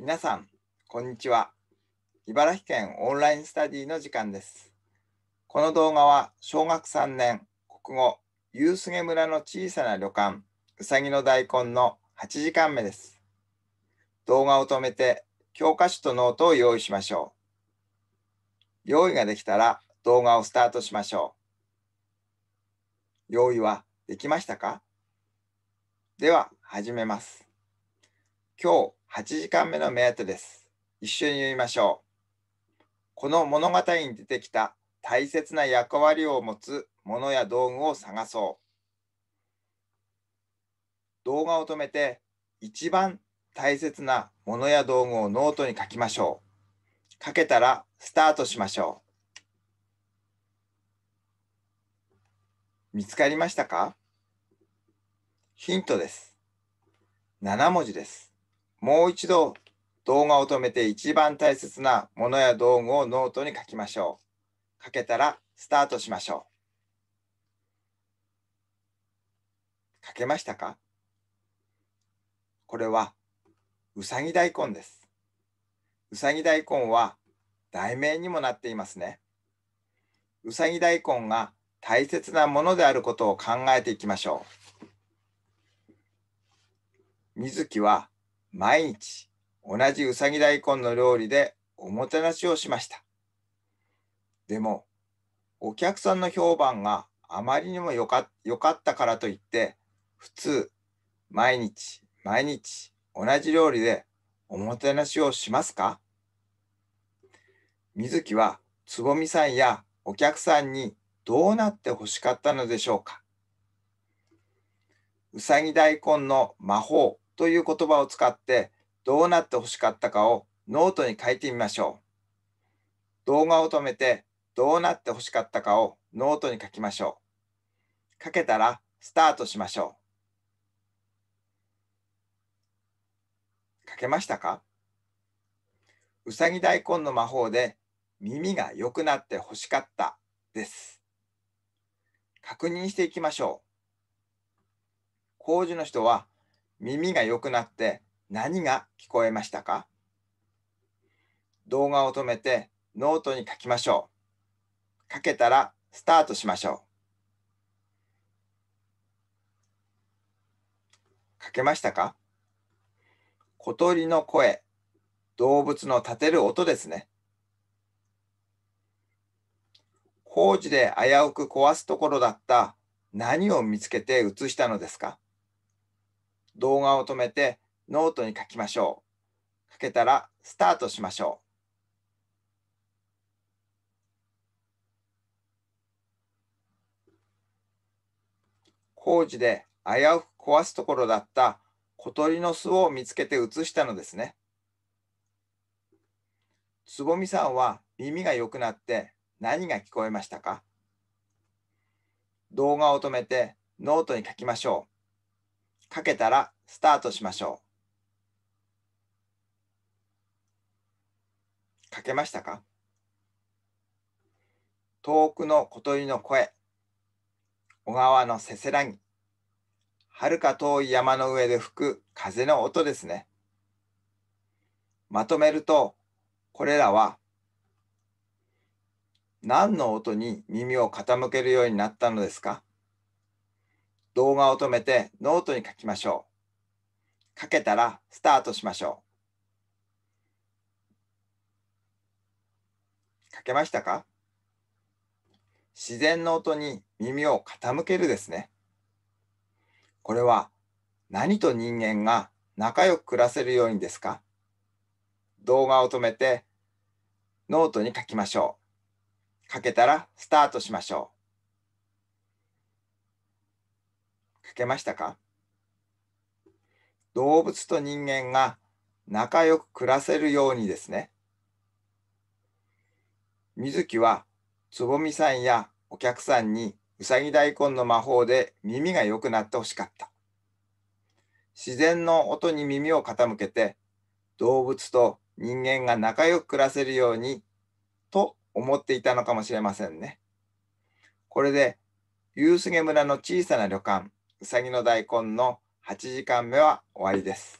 皆さん、こんにちは。茨城県オンラインスタディの時間です。この動画は、小学3年、国語、夕菅村の小さな旅館、うさぎの大根の8時間目です。動画を止めて、教科書とノートを用意しましょう。用意ができたら、動画をスタートしましょう。用意はできましたかでは、始めます。今日8時間目の目当てです。一緒に読みましょう。この物語に出てきた大切な役割を持つものや道具を探そう。動画を止めて一番大切なものや道具をノートに書きましょう。書けたらスタートしましょう。見つかりましたかヒントです。7文字です。もう一度動画を止めて一番大切なものや道具をノートに書きましょう。書けたらスタートしましょう。書けましたかこれはうさぎ大根です。うさぎ大根は題名にもなっていますね。うさぎ大根が大切なものであることを考えていきましょう。水木は毎日同じうさぎ大根の料理でおもてなしをしました。でも、お客さんの評判があまりにも良かったからといって、普通、毎日毎日同じ料理でおもてなしをしますか水木はつぼみさんやお客さんにどうなってほしかったのでしょうかうさぎ大根の魔法という言葉を使ってどうなってほしかったかをノートに書いてみましょう。動画を止めてどうなってほしかったかをノートに書きましょう。書けたらスタートしましょう。書けましたかうさぎ大根の魔法で耳が良くなって欲しかったです。確認していきましょう。工事の人は耳が良くなって何が聞こえましたか動画を止めてノートに書きましょう。書けたらスタートしましょう。書けましたか小鳥の声、動物の立てる音ですね。工事で危うく壊すところだった何を見つけて写したのですか動画を止めてノートに書きましょう。書けたらスタートしましょう。工事で危うく壊すところだった小鳥の巣を見つけて写したのですね。つぼみさんは耳が良くなって何が聞こえましたか動画を止めてノートに書きましょう。かけたらスタートしましょう。書けましたか遠くの小鳥の声、小川のせせらぎ、はるか遠い山の上で吹く風の音ですね。まとめると、これらは何の音に耳を傾けるようになったのですか動画を止めてノートに書きましょう。書けたらスタートしましょう。書けましたか自然の音に耳を傾けるですね。これは何と人間が仲良く暮らせるようにですか動画を止めてノートに書きましょう。書けたらスタートしましょう。書けましたか動物と人間が仲良く暮らせるようにですね。水木はつぼみさんやお客さんにうさぎ大根の魔法で耳が良くなってほしかった。自然の音に耳を傾けて動物と人間が仲良く暮らせるようにと思っていたのかもしれませんね。これで夕菅村の小さな旅館うさぎの大根の8時間目は終わりです。